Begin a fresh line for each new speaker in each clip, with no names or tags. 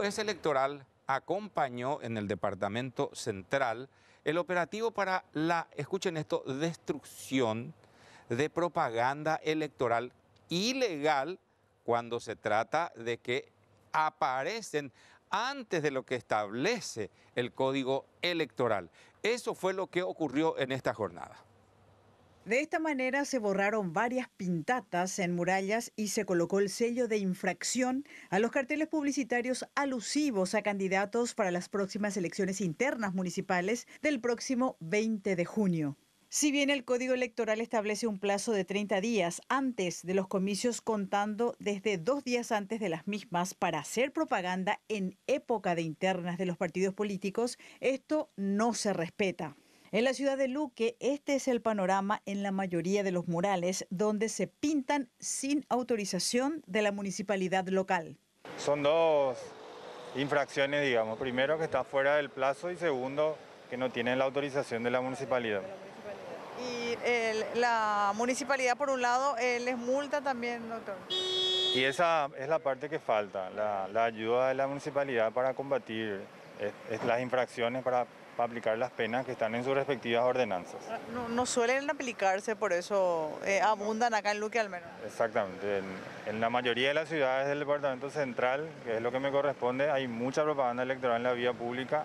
juez electoral acompañó en el Departamento Central el operativo para la, escuchen esto, destrucción de propaganda electoral ilegal cuando se trata de que aparecen antes de lo que establece el código electoral. Eso fue lo que ocurrió en esta jornada.
De esta manera se borraron varias pintatas en murallas y se colocó el sello de infracción a los carteles publicitarios alusivos a candidatos para las próximas elecciones internas municipales del próximo 20 de junio. Si bien el Código Electoral establece un plazo de 30 días antes de los comicios, contando desde dos días antes de las mismas para hacer propaganda en época de internas de los partidos políticos, esto no se respeta. En la ciudad de Luque, este es el panorama en la mayoría de los murales donde se pintan sin autorización de la municipalidad local.
Son dos infracciones, digamos. Primero, que está fuera del plazo y segundo, que no tienen la autorización de la municipalidad.
Y la municipalidad, por un lado, les multa también, doctor.
Y esa es la parte que falta, la, ayuda de la municipalidad para combatir eh, eh, las infracciones, para, aplicar las penas que están en sus respectivas ordenanzas. Ah,
no, suelen aplicarse, por eso eh, abundan acá en Luque al menos.
Exactamente, en, en, la mayoría de las ciudades del departamento central, que es lo que me corresponde, hay mucha propaganda electoral en la vía pública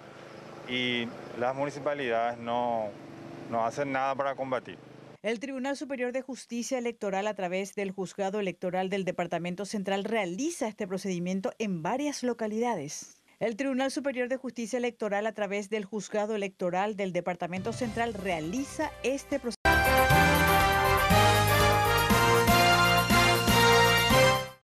y las municipalidades no, no hacen nada para combatir.
El Tribunal Superior de Justicia Electoral, a través del Juzgado Electoral del Departamento Central, realiza este procedimiento en varias localidades. El Tribunal Superior de Justicia Electoral, a través del Juzgado Electoral del Departamento Central, realiza este procedimiento.